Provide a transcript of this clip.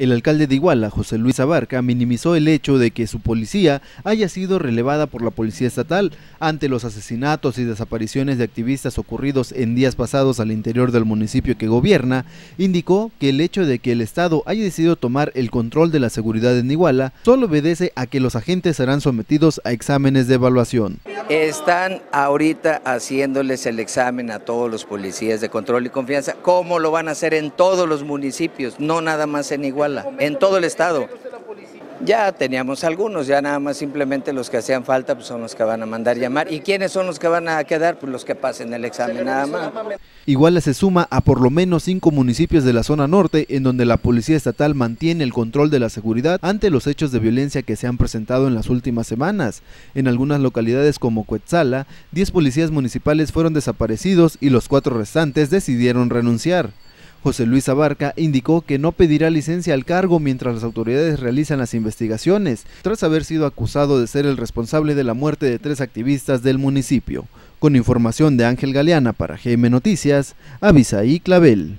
El alcalde de Iguala, José Luis Abarca, minimizó el hecho de que su policía haya sido relevada por la policía estatal ante los asesinatos y desapariciones de activistas ocurridos en días pasados al interior del municipio que gobierna, indicó que el hecho de que el Estado haya decidido tomar el control de la seguridad en Iguala solo obedece a que los agentes serán sometidos a exámenes de evaluación. Están ahorita haciéndoles el examen a todos los policías de control y confianza, como lo van a hacer en todos los municipios, no nada más en Iguala en todo el estado. Ya teníamos algunos, ya nada más simplemente los que hacían falta pues, son los que van a mandar llamar. ¿Y quiénes son los que van a quedar? Pues los que pasen el examen nada más. Igual se suma a por lo menos cinco municipios de la zona norte en donde la policía estatal mantiene el control de la seguridad ante los hechos de violencia que se han presentado en las últimas semanas. En algunas localidades como Coetzala, 10 policías municipales fueron desaparecidos y los cuatro restantes decidieron renunciar. José Luis Abarca indicó que no pedirá licencia al cargo mientras las autoridades realizan las investigaciones, tras haber sido acusado de ser el responsable de la muerte de tres activistas del municipio. Con información de Ángel Galeana para GM Noticias, avisa y Clavel.